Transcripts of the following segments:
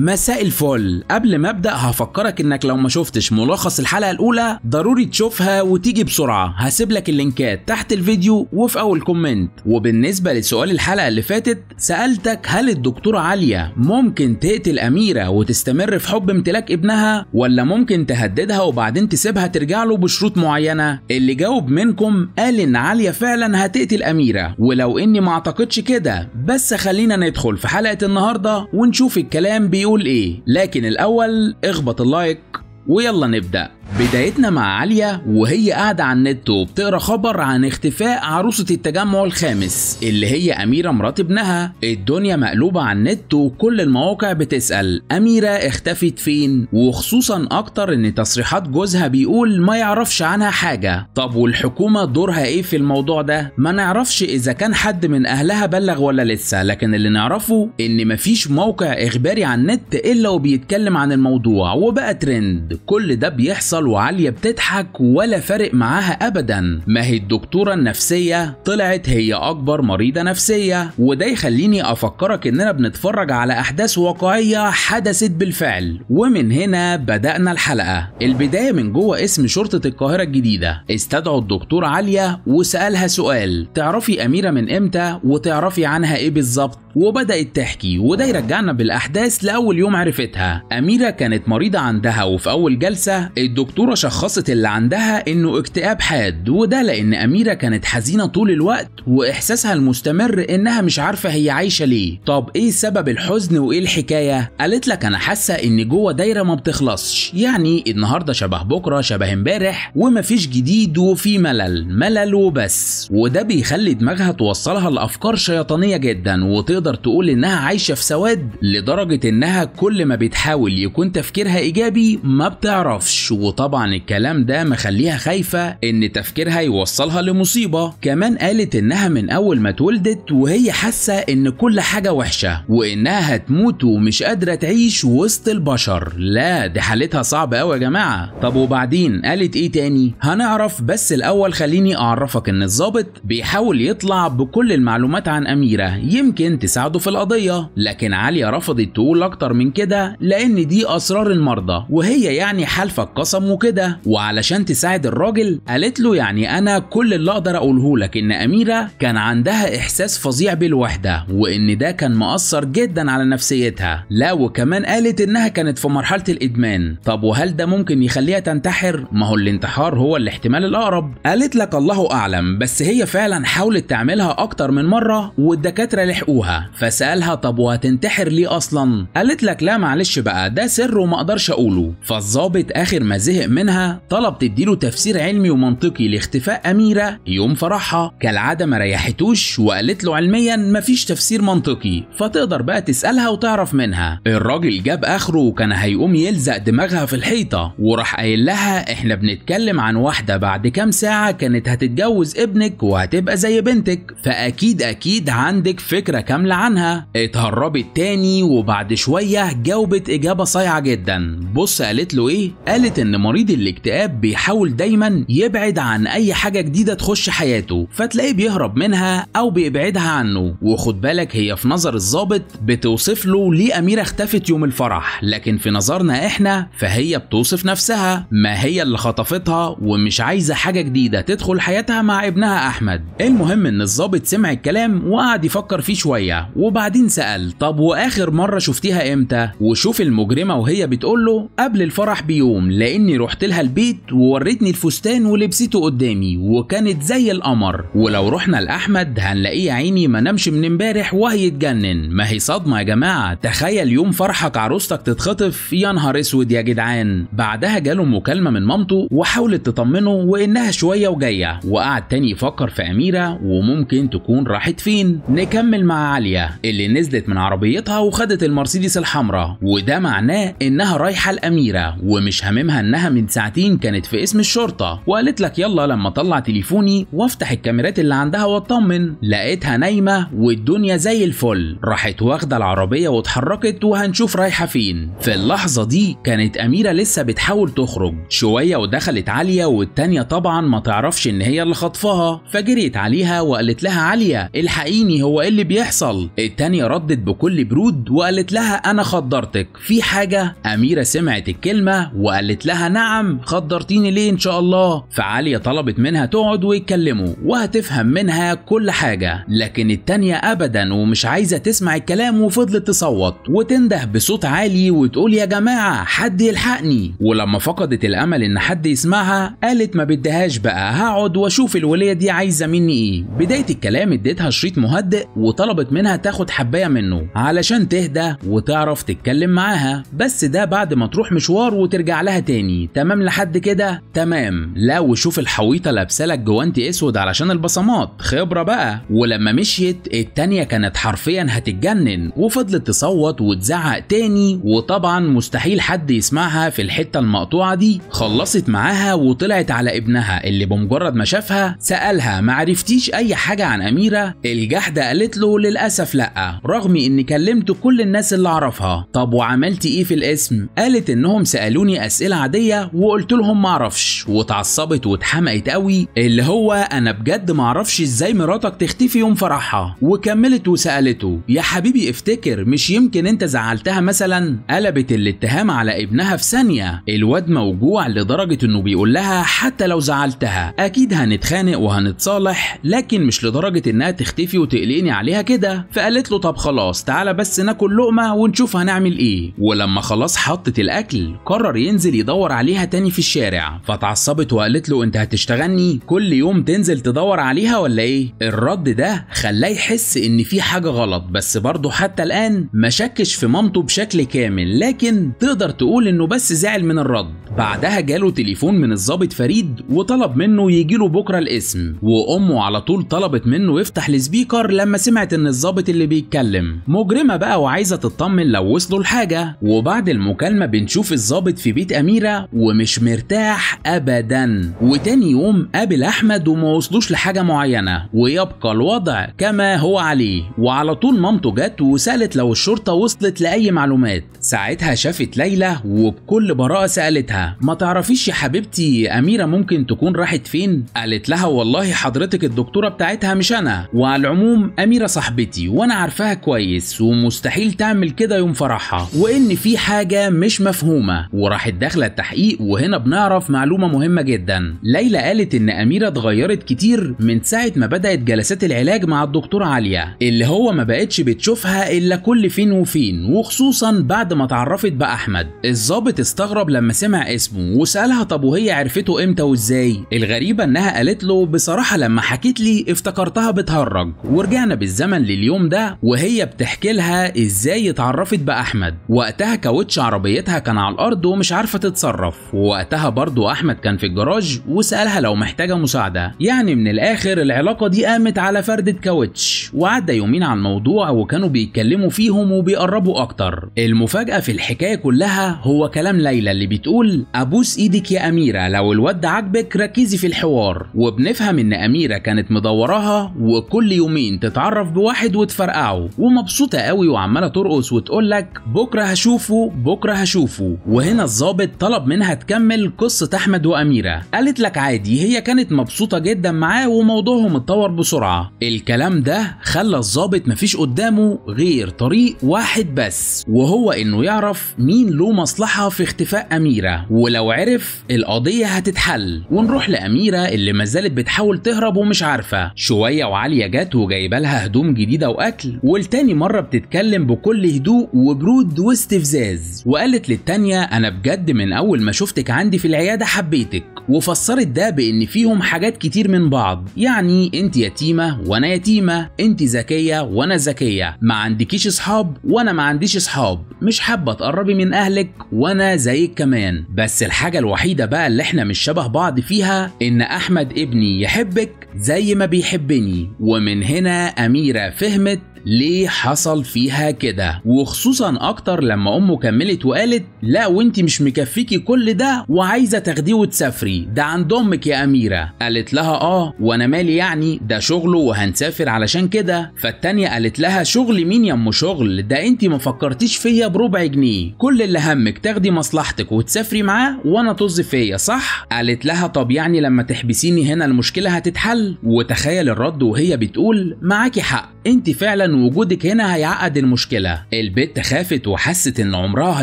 مساء الفل قبل ما ابدا هفكرك انك لو ما شفتش ملخص الحلقه الاولى ضروري تشوفها وتيجي بسرعه هسيب لك اللينكات تحت الفيديو وفي اول كومنت وبالنسبه لسؤال الحلقه اللي فاتت سالتك هل الدكتوره عليا ممكن تقتل اميره وتستمر في حب امتلاك ابنها ولا ممكن تهددها وبعدين تسيبها ترجع له بشروط معينه اللي جاوب منكم قال ان عليا فعلا هتقتل اميره ولو اني ما اعتقدش كده بس خلينا ندخل في حلقه النهارده ونشوف الكلام بيقول هيقول ايه لكن الاول اخبط اللايك ويلا نبدأ بدايتنا مع عليا وهي قاعدة على النت وبتقرا خبر عن اختفاء عروسة التجمع الخامس اللي هي أميرة مرات ابنها الدنيا مقلوبة على النت وكل المواقع بتسأل أميرة اختفت فين وخصوصا أكتر إن تصريحات جوزها بيقول ما يعرفش عنها حاجة طب والحكومة دورها إيه في الموضوع ده ما نعرفش إذا كان حد من أهلها بلغ ولا لسه لكن اللي نعرفه إن مفيش موقع إخباري على النت إلا وبيتكلم عن الموضوع وبقى ترند كل ده بيحصل بتوصل وعالية بتضحك ولا فارق معاها أبدا ما هي الدكتورة النفسية طلعت هي أكبر مريضة نفسية وده يخليني أفكرك إننا بنتفرج على أحداث واقعية حدثت بالفعل ومن هنا بدأنا الحلقة البداية من جوه اسم شرطة القاهرة الجديدة استدعوا الدكتور عالية وسألها سؤال تعرفي أميرة من إمتى وتعرفي عنها إيه بالظبط وبدأت تحكي وده يرجعنا بالأحداث لأول يوم عرفتها أميرة كانت مريضة عندها وفي أول جلسة الدكتور الدكتورة شخصت اللي عندها إنه اكتئاب حاد وده لأن أميرة كانت حزينة طول الوقت وإحساسها المستمر إنها مش عارفة هي عايشة ليه طب إيه سبب الحزن وإيه الحكاية؟ قالت لك أنا حاسة إن جوه دايرة ما بتخلصش يعني النهاردة شبه بكرة شبه امبارح ومفيش جديد وفي ملل ملل وبس وده بيخلي دماغها توصلها لأفكار شيطانية جدا وتقدر تقول إنها عايشة في سواد لدرجة إنها كل ما بتحاول يكون تفكيرها إيجابي ما بتعرفش وطبعا الكلام ده مخليها خايفة ان تفكيرها يوصلها لمصيبة كمان قالت انها من اول ما اتولدت وهي حاسة ان كل حاجة وحشة وانها هتموت ومش قادرة تعيش وسط البشر لا دي حالتها صعبة أوي يا جماعة طب وبعدين قالت ايه تاني هنعرف بس الاول خليني اعرفك ان الظابط بيحاول يطلع بكل المعلومات عن اميرة يمكن تساعده في القضية لكن عليا رفضت تقول اكتر من كده لان دي اسرار المرضى وهي يعني حالفة قسم امه كده وعلشان تساعد الراجل قالت له يعني انا كل اللي اقدر اقوله لك ان اميره كان عندها احساس فظيع بالوحده وان ده كان مأثر جدا على نفسيتها لا وكمان قالت انها كانت في مرحله الادمان طب وهل ده ممكن يخليها تنتحر ما هو الانتحار هو الاحتمال الاقرب قالت لك الله اعلم بس هي فعلا حاولت تعملها اكتر من مره والدكاتره لحقوها فسالها طب وهتنتحر ليه اصلا قالت لك لا معلش بقى ده سر وما اقدرش اقوله فالظابط اخر ما زهق زهق منها طلب تديله تفسير علمي ومنطقي لاختفاء أميرة يوم فرحها كالعادة ما ريحتوش وقالت له علميا مفيش تفسير منطقي فتقدر بقى تسألها وتعرف منها الراجل جاب آخره وكان هيقوم يلزق دماغها في الحيطة وراح قايل لها احنا بنتكلم عن واحدة بعد كام ساعة كانت هتتجوز ابنك وهتبقى زي بنتك فأكيد أكيد عندك فكرة كاملة عنها اتهربت تاني وبعد شوية جاوبت إجابة صايعة جدا بص قالت له إيه قالت إن مريض الاكتئاب بيحاول دايما يبعد عن اي حاجه جديده تخش حياته فتلاقيه بيهرب منها او بيبعدها عنه وخد بالك هي في نظر الظابط بتوصف له ليه اميره اختفت يوم الفرح لكن في نظرنا احنا فهي بتوصف نفسها ما هي اللي خطفتها ومش عايزه حاجه جديده تدخل حياتها مع ابنها احمد المهم ان الظابط سمع الكلام وقعد يفكر فيه شويه وبعدين سال طب واخر مره شفتيها امتى وشوف المجرمه وهي بتقول له قبل الفرح بيوم لان اني رحت لها البيت ووريتني الفستان ولبسته قدامي وكانت زي القمر ولو رحنا لاحمد هنلاقيه عيني ما نامش من امبارح وهيتجنن ما هي صدمه يا جماعه تخيل يوم فرحك عروستك تتخطف يا نهار اسود يا جدعان بعدها جاله مكالمه من مامته وحاولت تطمنه وانها شويه وجايه وقعد تاني يفكر في اميره وممكن تكون راحت فين نكمل مع عليا اللي نزلت من عربيتها وخدت المرسيدس الحمراء وده معناه انها رايحه الاميره ومش هاممها انها انها من ساعتين كانت في اسم الشرطه وقالت لك يلا لما اطلع تليفوني وافتح الكاميرات اللي عندها واطمن لقيتها نايمه والدنيا زي الفل راحت واخده العربيه واتحركت وهنشوف رايحه فين في اللحظه دي كانت اميره لسه بتحاول تخرج شويه ودخلت عليا والتانيه طبعا ما تعرفش ان هي اللي خطفها فجريت عليها وقالت لها عليا الحقيني هو ايه اللي بيحصل التانيه ردت بكل برود وقالت لها انا خدرتك في حاجه اميره سمعت الكلمه وقالت لها نعم خدرتيني ليه ان شاء الله فعالية طلبت منها تقعد ويتكلموا وهتفهم منها كل حاجة لكن التانية ابدا ومش عايزة تسمع الكلام وفضلت تصوت وتنده بصوت عالي وتقول يا جماعة حد يلحقني ولما فقدت الامل ان حد يسمعها قالت ما بدهاش بقى هقعد واشوف الولية دي عايزة مني ايه بداية الكلام اديتها شريط مهدئ وطلبت منها تاخد حباية منه علشان تهدى وتعرف تتكلم معاها بس ده بعد ما تروح مشوار وترجع لها تاني تمام لحد كده تمام لا وشوف الحويطه لابسه لك جوانتي اسود علشان البصمات خبره بقى ولما مشيت التانيه كانت حرفيا هتتجنن وفضلت تصوت وتزعق تاني وطبعا مستحيل حد يسمعها في الحته المقطوعه دي خلصت معاها وطلعت على ابنها اللي بمجرد ما شافها سالها معرفتيش اي حاجه عن اميره الجحده قالت له للاسف لا رغم اني كلمت كل الناس اللي اعرفها طب وعملت ايه في الاسم قالت انهم سالوني اسئله عاديه عليا وقلت لهم معرفش واتعصبت واتحمقت قوي اللي هو انا بجد معرفش ازاي مراتك تختفي يوم فرحها وكملت وسالته يا حبيبي افتكر مش يمكن انت زعلتها مثلا قلبت الاتهام على ابنها في ثانيه الواد موجوع لدرجه انه بيقول لها حتى لو زعلتها اكيد هنتخانق وهنتصالح لكن مش لدرجه انها تختفي وتقلقني عليها كده فقالت له طب خلاص تعالى بس ناكل لقمه ونشوف هنعمل ايه ولما خلاص حطت الاكل قرر ينزل يدور عليها تاني في الشارع فتعصبت وقالت له انت هتشتغلني كل يوم تنزل تدور عليها ولا ايه الرد ده خلاه يحس ان في حاجه غلط بس برضه حتى الان ما شكش في مامته بشكل كامل لكن تقدر تقول انه بس زعل من الرد بعدها جاله تليفون من الضابط فريد وطلب منه يجي له بكره الاسم وامه على طول طلبت منه يفتح السبيكر لما سمعت ان الضابط اللي بيتكلم مجرمه بقى وعايزه تطمن لو وصلوا لحاجه وبعد المكالمه بنشوف الضابط في بيت اميره ومش مرتاح ابدا وتاني يوم قابل احمد وما وصلوش لحاجه معينه ويبقى الوضع كما هو عليه وعلى طول مامته جت وسالت لو الشرطه وصلت لاي معلومات ساعتها شافت ليلى وبكل براءه سالتها ما تعرفيش يا حبيبتي اميره ممكن تكون راحت فين قالت لها والله حضرتك الدكتوره بتاعتها مش انا وعلى العموم اميره صاحبتي وانا عارفاها كويس ومستحيل تعمل كده يوم فرحها وان في حاجه مش مفهومه وراحت داخله التحقيق التحقيق وهنا بنعرف معلومة مهمة جدا ليلى قالت ان أميرة اتغيرت كتير من ساعة ما بدأت جلسات العلاج مع الدكتور عليا اللي هو ما بقتش بتشوفها إلا كل فين وفين وخصوصا بعد ما اتعرفت بأحمد الظابط استغرب لما سمع اسمه وسألها طب وهي عرفته امتى وازاي الغريبة انها قالت له بصراحة لما حكيت لي افتكرتها بتهرج ورجعنا بالزمن لليوم ده وهي بتحكي لها ازاي اتعرفت بأحمد وقتها كاوتش عربيتها كان على الأرض ومش عارفة تتصرف تعرف ووقتها برضو أحمد كان في الجراج وسألها لو محتاجة مساعدة يعني من الآخر العلاقة دي قامت على فردة كاوتش وعدى يومين على الموضوع وكانوا بيتكلموا فيهم وبيقربوا أكتر المفاجأة في الحكاية كلها هو كلام ليلى اللي بتقول أبوس إيدك يا أميرة لو الواد عاجبك ركزي في الحوار وبنفهم إن أميرة كانت مدوراها وكل يومين تتعرف بواحد وتفرقعه ومبسوطة قوي وعمالة ترقص وتقول لك بكرة هشوفه بكرة هشوفه وهنا الظابط طلب منها تكمل قصة أحمد وأميرة قالت لك عادي هي كانت مبسوطة جدا معاه وموضوعهم اتطور بسرعة الكلام ده خلى الظابط مفيش قدامه غير طريق واحد بس وهو إنه يعرف مين له مصلحة في اختفاء أميرة ولو عرف القضية هتتحل ونروح لأميرة اللي ما زالت بتحاول تهرب ومش عارفة شوية وعالية جت وجايبة لها هدوم جديدة وأكل والتاني مرة بتتكلم بكل هدوء وبرود واستفزاز وقالت للتانية أنا بجد من أول أول ما شفتك عندي في العيادة حبيتك وفسرت ده بإن فيهم حاجات كتير من بعض يعني أنت يتيمة وأنا يتيمة أنت ذكية وأنا ذكية ما عندكيش أصحاب وأنا ما عنديش أصحاب مش حابة تقربي من أهلك وأنا زيك كمان بس الحاجة الوحيدة بقى اللي إحنا مش شبه بعض فيها إن أحمد ابني يحبك زي ما بيحبني ومن هنا أميرة فهمت ليه حصل فيها كده وخصوصا اكتر لما امه كملت وقالت لا وانت مش مكفيكي كل ده وعايزه تاخديه وتسافري ده عند امك يا اميره قالت لها اه وانا مالي يعني ده شغله وهنسافر علشان كده فالتانيه قالت لها شغل مين يا ام شغل ده انت ما فكرتيش فيا بربع جنيه كل اللي همك تاخدي مصلحتك وتسافري معاه وانا طز فيا صح قالت لها طب يعني لما تحبسيني هنا المشكله هتتحل وتخيل الرد وهي بتقول معاكي حق انت فعلا وجودك هنا هيعقد المشكله البت خافت وحست ان عمرها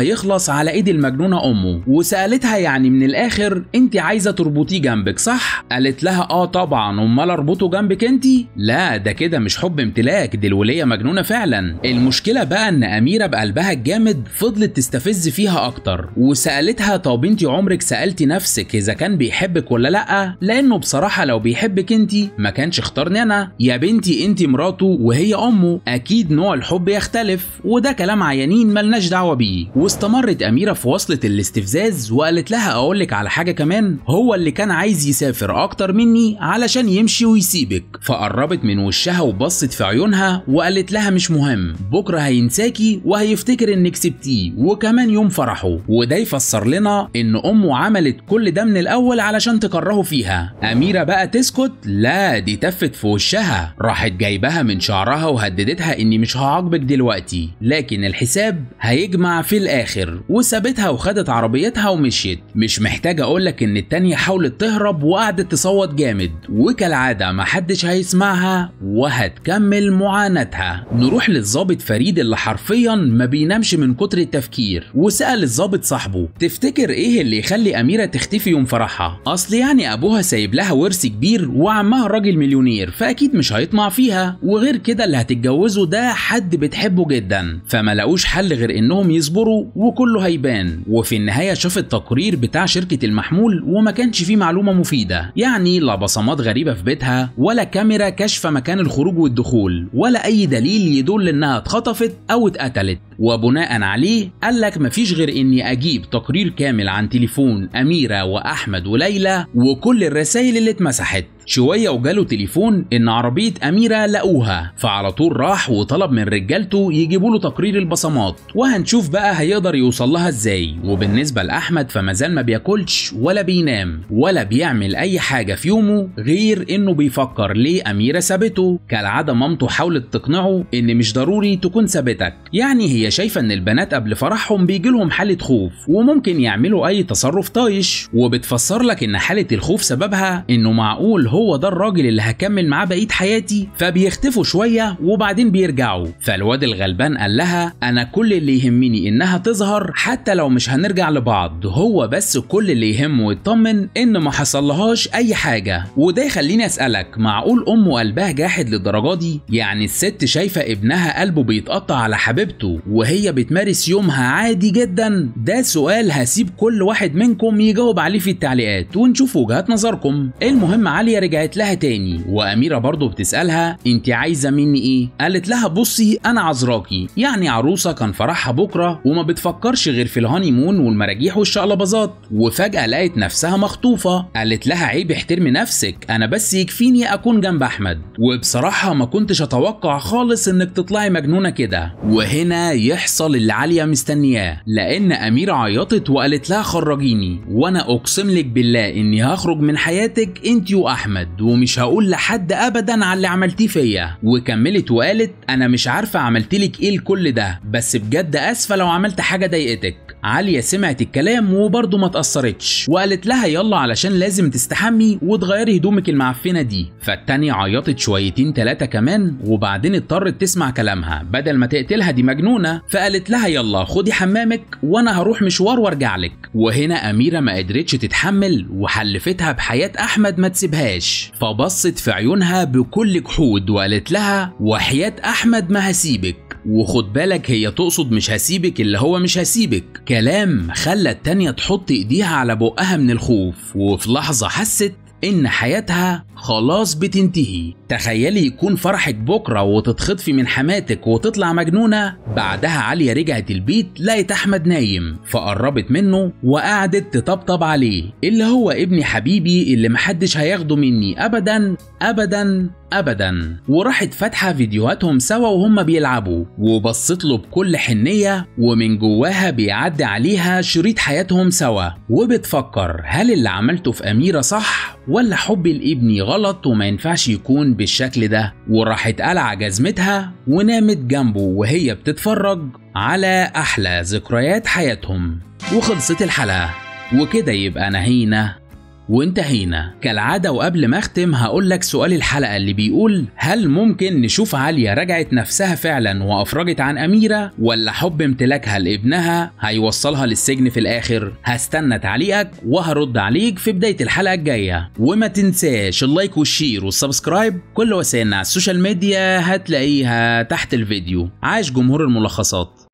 هيخلص على ايد المجنونه امه وسالتها يعني من الاخر انت عايزه تربطيه جنبك صح قالت لها اه طبعا امال اربطه جنبك انت لا ده كده مش حب امتلاك دي الوليه مجنونه فعلا المشكله بقى ان اميره بقلبها الجامد فضلت تستفز فيها اكتر وسالتها طب انت عمرك سالتي نفسك اذا كان بيحبك ولا لا لانه بصراحه لو بيحبك انت ما كانش اختارني انا يا بنتي انت مراته وهي امه أكيد نوع الحب يختلف وده كلام عيانين ملناش دعوة بيه واستمرت أميرة في وصلة الاستفزاز وقالت لها أقولك على حاجة كمان هو اللي كان عايز يسافر أكتر مني علشان يمشي ويسيبك فقربت من وشها وبصت في عيونها وقالت لها مش مهم بكرة هينساكي وهيفتكر إنك سبتيه وكمان يوم فرحه وده يفسر لنا إن أمه عملت كل ده من الأول علشان تكرهه فيها أميرة بقى تسكت لا دي تفت في وشها راحت جايبها من شعرها وهددت وحددتها اني مش هعاقبك دلوقتي لكن الحساب هيجمع في الاخر وسابتها وخدت عربيتها ومشيت مش محتاج اقولك ان التانية حاولت تهرب وقعدت تصوت جامد وكالعادة محدش هيسمعها وهتكمل معاناتها نروح للظابط فريد اللي حرفيا ما بينامش من كتر التفكير وسأل الظابط صاحبه تفتكر ايه اللي يخلي اميرة تختفي يوم فرحها اصل يعني ابوها سايب لها ورث كبير وعمها راجل مليونير فاكيد مش هيطمع فيها وغير كده اللي هتتجوز هيتجوزوا ده حد بتحبه جدا فما لقوش حل غير انهم يصبروا وكله هيبان وفي النهايه شاف التقرير بتاع شركه المحمول وما كانش فيه معلومه مفيده يعني لا بصمات غريبه في بيتها ولا كاميرا كشف مكان الخروج والدخول ولا اي دليل يدل انها اتخطفت او اتقتلت وبناء عليه قال لك مفيش غير اني اجيب تقرير كامل عن تليفون اميره واحمد وليلى وكل الرسائل اللي اتمسحت شوية وجاله تليفون إن عربية أميرة لقوها فعلى طول راح وطلب من رجالته يجيبوا له تقرير البصمات وهنشوف بقى هيقدر يوصل لها إزاي وبالنسبة لأحمد فمازال ما بياكلش ولا بينام ولا بيعمل أي حاجة في يومه غير إنه بيفكر ليه أميرة سابته كالعادة مامته حاولت تقنعه إن مش ضروري تكون سابتك يعني هي شايفة إن البنات قبل فرحهم بيجيلهم حالة خوف وممكن يعملوا أي تصرف طايش وبتفسر لك إن حالة الخوف سببها إنه معقول هو هو ده الراجل اللي هكمل معاه بقيه حياتي فبيختفوا شويه وبعدين بيرجعوا فالواد الغلبان قال لها انا كل اللي يهمني انها تظهر حتى لو مش هنرجع لبعض هو بس كل اللي يهمه ويطمن ان ما حصلهاش اي حاجه وده يخليني اسالك معقول ام قلبها جاحد للدرجه دي يعني الست شايفه ابنها قلبه بيتقطع على حبيبته وهي بتمارس يومها عادي جدا ده سؤال هسيب كل واحد منكم يجاوب عليه في التعليقات ونشوف وجهات نظركم المهم عاليه رجعت لها تاني وأميرة برضه بتسألها أنت عايزة مني إيه؟ قالت لها بصي أنا عذراكي يعني عروسة كان فرحها بكرة وما بتفكرش غير في الهاني مون والمراجيح والشقلباظات وفجأة لقت نفسها مخطوفة قالت لها عيب احترمي نفسك أنا بس يكفيني أكون جنب أحمد وبصراحة ما كنتش أتوقع خالص إنك تطلعي مجنونة كده وهنا يحصل اللي عليا مستنياه لأن أميرة عيطت وقالت لها خرجيني وأنا أقسم لك بالله إني هخرج من حياتك أنت وأحمد احمد ومش هقول لحد ابدا على اللي عملتيه فيا وكملت وقالت انا مش عارفه عملت لك ايه لكل ده بس بجد اسفه لو عملت حاجه ضايقتك عليا سمعت الكلام وبرضه ما تاثرتش وقالت لها يلا علشان لازم تستحمي وتغيري هدومك المعفنة دي فالتانية عيطت شويتين تلاتة كمان وبعدين اضطرت تسمع كلامها بدل ما تقتلها دي مجنونة فقالت لها يلا خدي حمامك وانا هروح مشوار وارجع لك وهنا أميرة ما قدرتش تتحمل وحلفتها بحياة أحمد ما تسيبهاش تنساش فبصت في عيونها بكل جحود وقالت لها وحياة أحمد ما هسيبك وخد بالك هي تقصد مش هسيبك اللي هو مش هسيبك كلام خلى التانية تحط ايديها على بقها من الخوف وفي لحظة حست ان حياتها خلاص بتنتهي تخيلي يكون فرحك بكرة وتتخطفي من حماتك وتطلع مجنونة بعدها عليا رجعت البيت لقيت أحمد نايم فقربت منه وقعدت تطبطب عليه اللي هو ابني حبيبي اللي محدش هياخده مني أبدا أبدا ابدا وراحت فاتحه فيديوهاتهم سوا وهم بيلعبوا وبصت له بكل حنيه ومن جواها بيعدي عليها شريط حياتهم سوا وبتفكر هل اللي عملته في اميره صح ولا حبي لابني غلط وما ينفعش يكون بالشكل ده وراحت قلع جزمتها ونامت جنبه وهي بتتفرج على احلى ذكريات حياتهم وخلصت الحلقه وكده يبقى نهينا وانتهينا كالعادة وقبل ما اختم هقول لك سؤال الحلقة اللي بيقول هل ممكن نشوف عليا رجعت نفسها فعلا وافرجت عن أميرة ولا حب امتلاكها لابنها هيوصلها للسجن في الآخر هستنى تعليقك وهرد عليك في بداية الحلقة الجاية وما تنساش اللايك والشير والسبسكرايب كل وسائلنا على السوشيال ميديا هتلاقيها تحت الفيديو عاش جمهور الملخصات